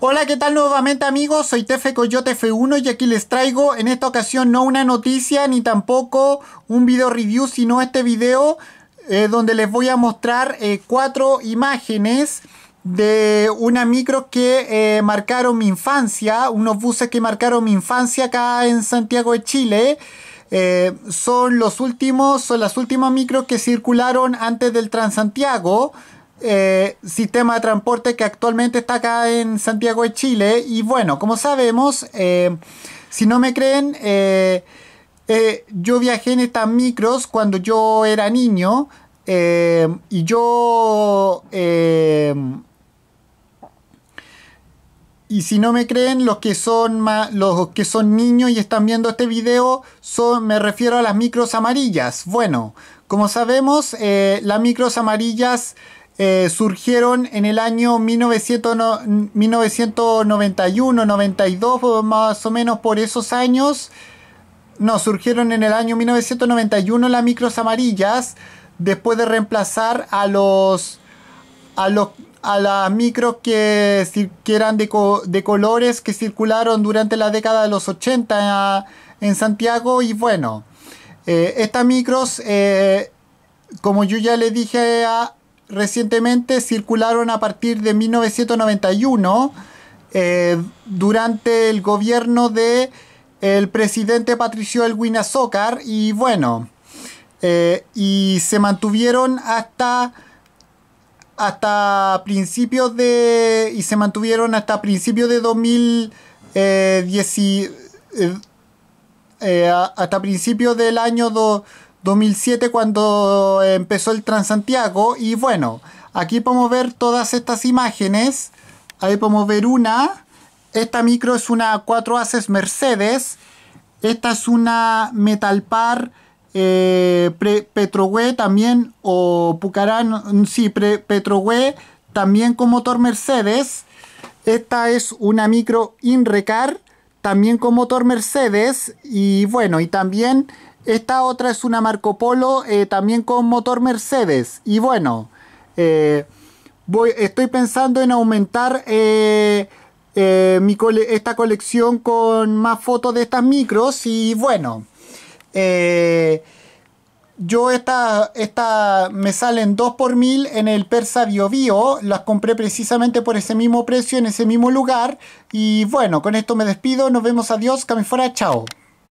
Hola, ¿qué tal nuevamente amigos? Soy Tefe Coyote F1 y aquí les traigo en esta ocasión no una noticia ni tampoco un video review, sino este video eh, donde les voy a mostrar eh, cuatro imágenes de una micro que eh, marcaron mi infancia, unos buses que marcaron mi infancia acá en Santiago de Chile. son los últimos, son las últimas micros que circularon antes del Transantiago. Eh, sistema de transporte que actualmente está acá en Santiago de Chile. Y bueno, como sabemos, eh, si no me creen, eh, yo viajé en estas micros cuando yo era niño. y yo... y si no me creen, los que son los que son niños y están viendo este video, son, me refiero a las micros amarillas. Bueno, como sabemos, las micros amarillas eh, surgieron en el año 1991, 92, más o menos por esos años. No, surgieron en el año 1991 las micros amarillas, después de reemplazar a los a los a las micros que, eran de, colores que circularon durante la década de los 80 eh, en Santiago y bueno, eh, estas micros, como yo ya le dije a, recientemente circularon a partir de 1991 eh, durante el gobierno de el presidente Patricio Elwin Azócar y bueno eh, y se mantuvieron hasta hasta principios de y se mantuvieron hasta principios de 2010 eh, hasta principios del año 2007 cuando eh, empezó el Transantiago y bueno, aquí podemos ver todas estas imágenes, ahí podemos ver una, esta micro es una 4 Aces Mercedes, esta es una Metalpar eh, también o Pucarán, mm, sí, Petrogüe también con motor Mercedes, esta es una micro Inrecar también con motor Mercedes y bueno, y también esta otra es una Marco Polo eh, también con motor Mercedes. Y bueno, eh, voy, estoy pensando en aumentar eh, esta colección con más fotos de estas micros. Y bueno, yo esta, esta me salen 2 por 1000 en el Persa Bio Bio. Las compré precisamente por ese mismo precio en ese mismo lugar. Y bueno, con esto me despido. Nos vemos. Adiós. Camifora. Chao.